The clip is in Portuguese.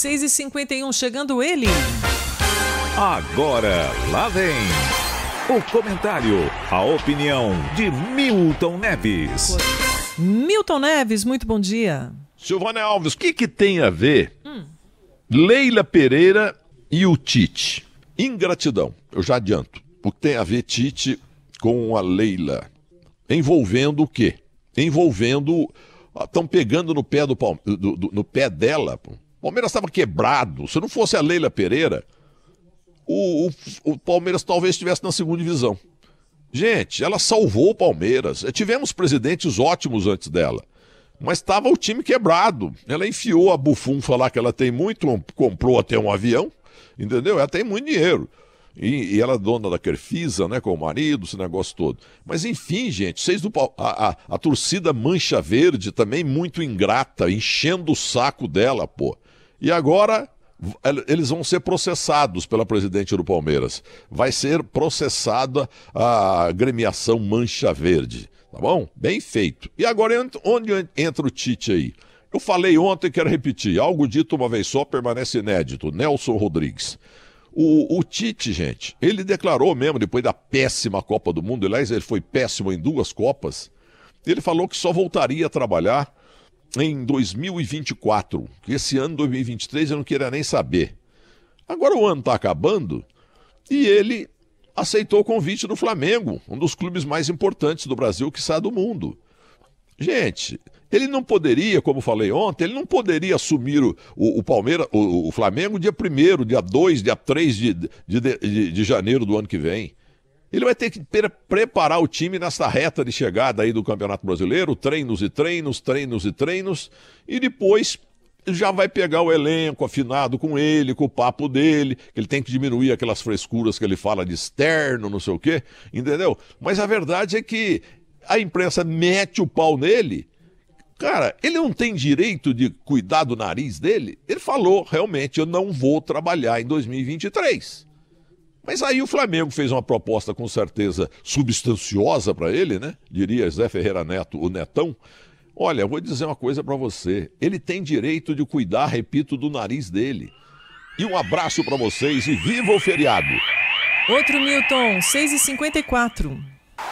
6h51, chegando ele. Agora, lá vem. O comentário, a opinião de Milton Neves. Milton Neves, muito bom dia. Silvana Alves, o que, que tem a ver hum. Leila Pereira e o Tite? Ingratidão, eu já adianto. O que tem a ver Tite com a Leila? Envolvendo o quê? Envolvendo. Estão pegando no pé, do, do, do no pé dela, pô Palmeiras estava quebrado. Se não fosse a Leila Pereira, o, o, o Palmeiras talvez estivesse na segunda divisão. Gente, ela salvou o Palmeiras. Eh, tivemos presidentes ótimos antes dela. Mas estava o time quebrado. Ela enfiou a Bufum falar que ela tem muito, comprou até um avião, entendeu? Ela tem muito dinheiro. E, e ela é dona da Kerfisa, né, com o marido, esse negócio todo. Mas enfim, gente, vocês do a, a, a torcida Mancha Verde também muito ingrata, enchendo o saco dela, pô. E agora eles vão ser processados pela presidente do Palmeiras. Vai ser processada a gremiação Mancha Verde, tá bom? Bem feito. E agora onde entra o Tite aí? Eu falei ontem e quero repetir. Algo dito uma vez só permanece inédito. Nelson Rodrigues. O, o, Tite, gente, ele declarou mesmo, depois da péssima Copa do Mundo, aliás, ele foi péssimo em duas Copas, ele falou que só voltaria a trabalhar em 2024. Esse ano, 2023, eu não queria nem saber. Agora o ano está acabando e ele aceitou o convite do Flamengo, um dos clubes mais importantes do Brasil, que sai do mundo. Gente, ele não poderia, como falei ontem, ele não poderia assumir o, o, o Palmeiras, o, o, Flamengo dia 1 dia 2, dia 3 de, de, de, de janeiro do ano que vem. Ele vai ter que pre preparar o time nessa reta de chegada aí do Campeonato Brasileiro, treinos e treinos, treinos e treinos, e depois já vai pegar o elenco afinado com ele, com o papo dele, que ele tem que diminuir aquelas frescuras que ele fala de externo, não sei o quê, entendeu? Mas a verdade é que a imprensa mete o pau nele. Cara, ele não tem direito de cuidar do nariz dele? Ele falou, realmente, eu não vou trabalhar em 2023. Mas aí o Flamengo fez uma proposta com certeza substanciosa para ele, né? Diria Zé Ferreira Neto, o Netão. Olha, vou dizer uma coisa para você. Ele tem direito de cuidar, repito, do nariz dele. E um abraço para vocês e viva o feriado. Outro Milton, 6h54.